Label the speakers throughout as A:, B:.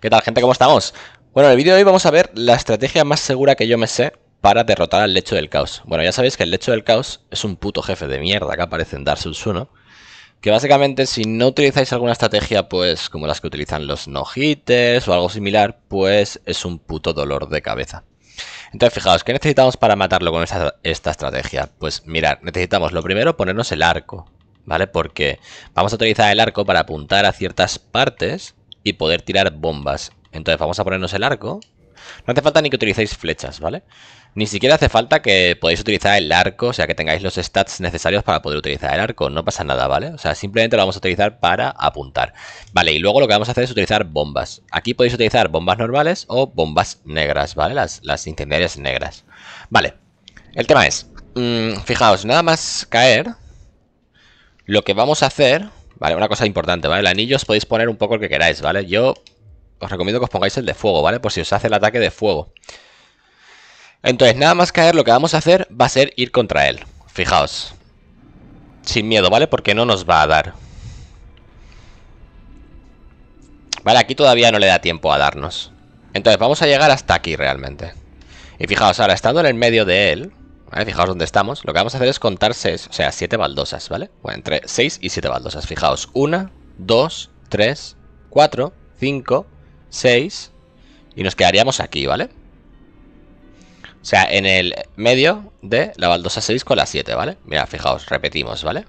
A: ¿Qué tal gente? ¿Cómo estamos? Bueno, en el vídeo de hoy vamos a ver la estrategia más segura que yo me sé para derrotar al Lecho del Caos. Bueno, ya sabéis que el Lecho del Caos es un puto jefe de mierda que aparece en Dark Souls 1. Que básicamente si no utilizáis alguna estrategia pues como las que utilizan los no o algo similar, pues es un puto dolor de cabeza. Entonces, fijaos, ¿qué necesitamos para matarlo con esta, esta estrategia? Pues mirad, necesitamos lo primero ponernos el arco, ¿vale? Porque vamos a utilizar el arco para apuntar a ciertas partes y poder tirar bombas. Entonces vamos a ponernos el arco. No hace falta ni que utilicéis flechas, ¿vale? Ni siquiera hace falta que podáis utilizar el arco, o sea, que tengáis los stats necesarios para poder utilizar el arco. No pasa nada, ¿vale? O sea, simplemente lo vamos a utilizar para apuntar. Vale, y luego lo que vamos a hacer es utilizar bombas. Aquí podéis utilizar bombas normales o bombas negras, ¿vale? Las, las incendiarias negras. Vale, el tema es... Mm, fijaos, nada más caer... Lo que vamos a hacer Vale, una cosa importante, ¿vale? El anillo os podéis poner un poco el que queráis, ¿vale? Yo os recomiendo que os pongáis el de fuego, ¿vale? Por si os hace el ataque de fuego. Entonces, nada más caer, lo que vamos a hacer va a ser ir contra él. Fijaos. Sin miedo, ¿vale? Porque no nos va a dar. Vale, aquí todavía no le da tiempo a darnos. Entonces, vamos a llegar hasta aquí realmente. Y fijaos, ahora estando en el medio de él, Fijaos dónde estamos. Lo que vamos a hacer es contar 6, o sea, 7 baldosas, ¿vale? Bueno, entre 6 y 7 baldosas. Fijaos, 1, 2, 3, 4, 5, 6 y nos quedaríamos aquí, ¿vale? O sea, en el medio de la baldosa 6 con la 7, ¿vale? Mira, fijaos, repetimos, ¿vale?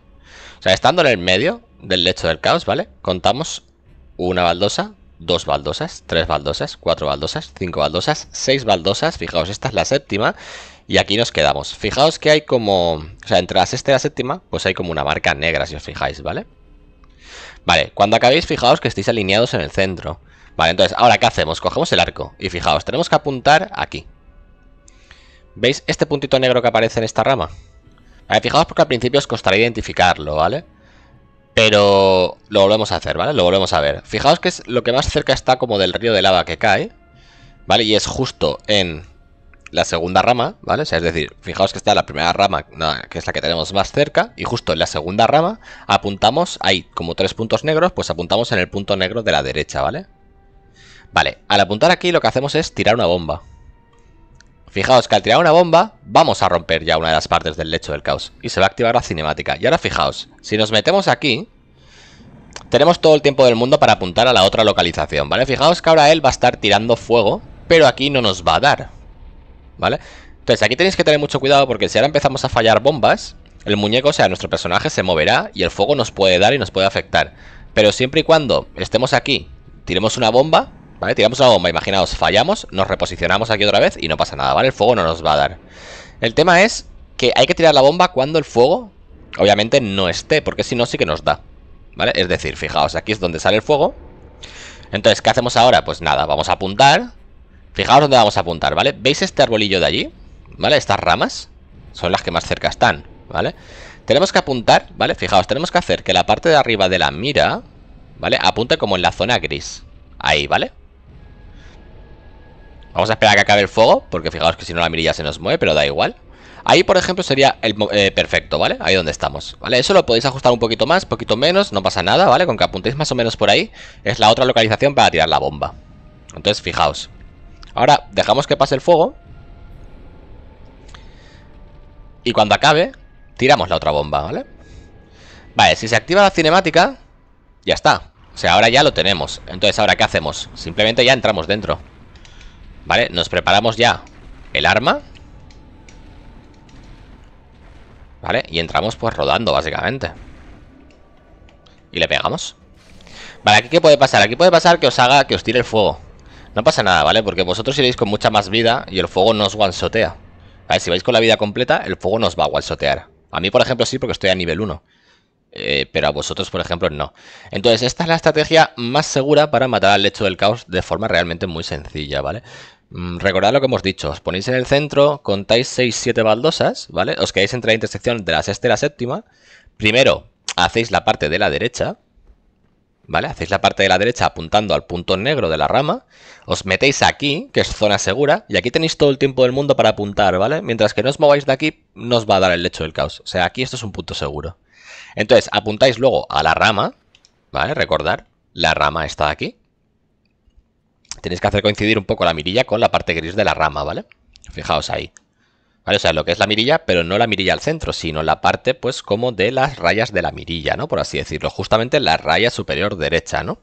A: O sea, estando en el medio del lecho del caos, ¿vale? Contamos una baldosa, dos baldosas, tres baldosas, cuatro baldosas, cinco baldosas, seis baldosas. Fijaos, esta es la séptima. Y aquí nos quedamos. Fijaos que hay como... O sea, entre la sexta este y la séptima, pues hay como una marca negra, si os fijáis, ¿vale? Vale, cuando acabéis, fijaos que estáis alineados en el centro. Vale, entonces, ¿ahora qué hacemos? Cogemos el arco. Y fijaos, tenemos que apuntar aquí. ¿Veis este puntito negro que aparece en esta rama? Vale, fijaos porque al principio os costará identificarlo, ¿vale? Pero lo volvemos a hacer, ¿vale? Lo volvemos a ver. Fijaos que es lo que más cerca está como del río de lava que cae, ¿vale? Y es justo en la segunda rama, ¿vale? O sea, es decir, fijaos que está la primera rama, que es la que tenemos más cerca, y justo en la segunda rama apuntamos, hay como tres puntos negros, pues apuntamos en el punto negro de la derecha, ¿vale? Vale, al apuntar aquí lo que hacemos es tirar una bomba. Fijaos que al tirar una bomba, vamos a romper ya una de las partes del lecho del caos. Y se va a activar la cinemática. Y ahora fijaos, si nos metemos aquí, tenemos todo el tiempo del mundo para apuntar a la otra localización, ¿vale? Fijaos que ahora él va a estar tirando fuego, pero aquí no nos va a dar, ¿vale? Entonces aquí tenéis que tener mucho cuidado porque si ahora empezamos a fallar bombas, el muñeco, o sea, nuestro personaje se moverá y el fuego nos puede dar y nos puede afectar. Pero siempre y cuando estemos aquí, tiremos una bomba, ¿Vale? Tiramos una bomba, imaginaos, fallamos, nos reposicionamos aquí otra vez y no pasa nada, ¿vale? El fuego no nos va a dar. El tema es que hay que tirar la bomba cuando el fuego, obviamente, no esté, porque si no, sí que nos da. ¿Vale? Es decir, fijaos, aquí es donde sale el fuego. Entonces, ¿qué hacemos ahora? Pues nada, vamos a apuntar. Fijaos dónde vamos a apuntar, ¿vale? ¿Veis este arbolillo de allí? ¿Vale? Estas ramas son las que más cerca están, ¿vale? Tenemos que apuntar, ¿vale? Fijaos, tenemos que hacer que la parte de arriba de la mira, ¿vale? Apunte como en la zona gris. Ahí, ¿vale? Vamos a esperar a que acabe el fuego, porque fijaos que si no la mirilla se nos mueve, pero da igual. Ahí, por ejemplo, sería el eh, perfecto, ¿vale? Ahí donde estamos, ¿vale? Eso lo podéis ajustar un poquito más, poquito menos, no pasa nada, ¿vale? Con que apuntéis más o menos por ahí, es la otra localización para tirar la bomba. Entonces, fijaos. Ahora, dejamos que pase el fuego. Y cuando acabe, tiramos la otra bomba, ¿vale? Vale, si se activa la cinemática, ya está. O sea, ahora ya lo tenemos. Entonces, ¿ahora qué hacemos? Simplemente ya entramos dentro. Vale, nos preparamos ya el arma. Vale, y entramos pues rodando básicamente. Y le pegamos. Vale, aquí qué puede pasar? Aquí puede pasar que os haga que os tire el fuego. No pasa nada, ¿vale? Porque vosotros iréis con mucha más vida y el fuego no os guansotea. ¿Vale? Si vais con la vida completa, el fuego nos va a guansotear. A mí, por ejemplo, sí, porque estoy a nivel 1. Eh, pero a vosotros, por ejemplo, no. Entonces, esta es la estrategia más segura para matar al lecho del caos de forma realmente muy sencilla, ¿vale? Mm, recordad lo que hemos dicho, os ponéis en el centro, contáis 6-7 baldosas, ¿vale? Os quedáis entre la intersección de la sexta y la séptima. Primero, hacéis la parte de la derecha, ¿vale? Hacéis la parte de la derecha apuntando al punto negro de la rama, os metéis aquí, que es zona segura, y aquí tenéis todo el tiempo del mundo para apuntar, ¿vale? Mientras que no os mováis de aquí, no os va a dar el lecho del caos. O sea, aquí esto es un punto seguro. Entonces, apuntáis luego a la rama, ¿vale? Recordar, la rama está aquí. Tenéis que hacer coincidir un poco la mirilla con la parte gris de la rama, ¿vale? Fijaos ahí. ¿Vale? O sea, lo que es la mirilla, pero no la mirilla al centro, sino la parte, pues, como de las rayas de la mirilla, ¿no? Por así decirlo, justamente la raya superior derecha, ¿no?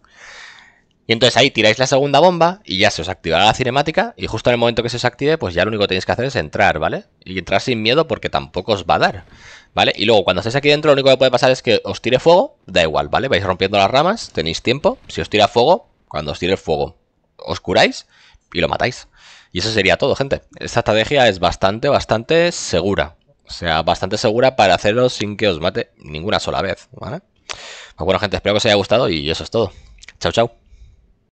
A: Y entonces ahí tiráis la segunda bomba y ya se os activará la cinemática y justo en el momento que se os active, pues ya lo único que tenéis que hacer es entrar, ¿vale? Y entrar sin miedo porque tampoco os va a dar. Y luego cuando estéis aquí dentro lo único que puede pasar es que os tire fuego, da igual, ¿vale? Vais rompiendo las ramas, tenéis tiempo, si os tira fuego, cuando os tire fuego, os curáis y lo matáis. Y eso sería todo, gente. Esta estrategia es bastante, bastante segura. O sea, bastante segura para hacerlo sin que os mate ninguna sola vez, ¿vale? Pues bueno, gente, espero que os haya gustado y eso es todo. Chao, chao.